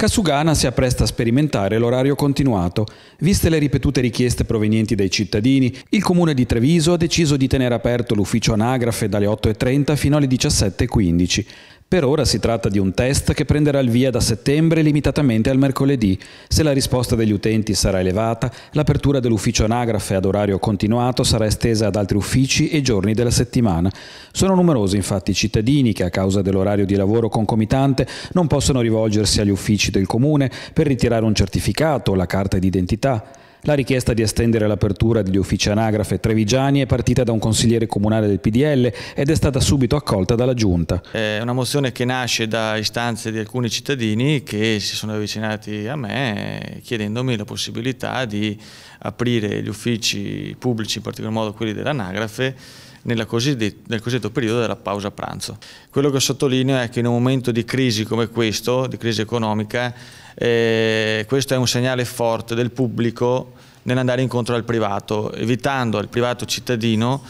Casugana si appresta a sperimentare l'orario continuato. Viste le ripetute richieste provenienti dai cittadini, il comune di Treviso ha deciso di tenere aperto l'ufficio anagrafe dalle 8.30 fino alle 17.15. Per ora si tratta di un test che prenderà il via da settembre limitatamente al mercoledì. Se la risposta degli utenti sarà elevata, l'apertura dell'ufficio anagrafe ad orario continuato sarà estesa ad altri uffici e giorni della settimana. Sono numerosi infatti i cittadini che a causa dell'orario di lavoro concomitante non possono rivolgersi agli uffici del comune per ritirare un certificato o la carta d'identità. La richiesta di estendere l'apertura degli uffici anagrafe trevigiani è partita da un consigliere comunale del PDL ed è stata subito accolta dalla Giunta. È una mozione che nasce da istanze di alcuni cittadini che si sono avvicinati a me eh, chiedendomi la possibilità di aprire gli uffici pubblici, in particolar modo quelli dell'anagrafe, nel cosiddetto periodo della pausa pranzo. Quello che sottolineo è che in un momento di crisi come questo, di crisi economica, eh, questo è un segnale forte del pubblico nell'andare incontro al privato, evitando al privato cittadino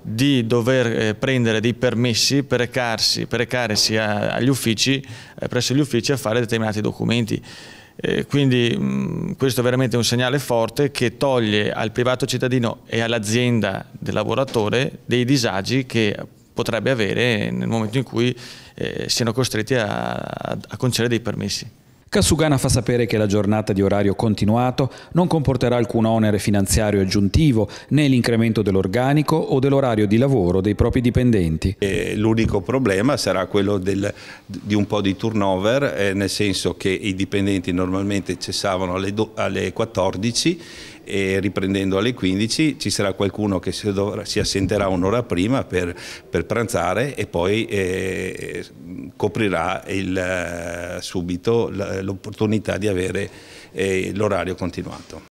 di dover eh, prendere dei permessi per, recarsi, per recarsi a, agli uffici, eh, presso gli uffici a fare determinati documenti. Eh, quindi mh, mm, questo è veramente un segnale forte che toglie al privato cittadino e all'azienda del lavoratore dei disagi che potrebbe avere nel momento in cui eh, siano costretti a, a concedere dei permessi. Kasugana fa sapere che la giornata di orario continuato non comporterà alcun onere finanziario aggiuntivo né l'incremento dell'organico o dell'orario di lavoro dei propri dipendenti. L'unico problema sarà quello del, di un po' di turnover, eh, nel senso che i dipendenti normalmente cessavano alle, do, alle 14 e riprendendo alle 15 ci sarà qualcuno che si, dovrà, si assenterà un'ora prima per, per, pranzare e poi eh, coprirà il, eh, subito l'opportunità di avere eh, l'orario continuato.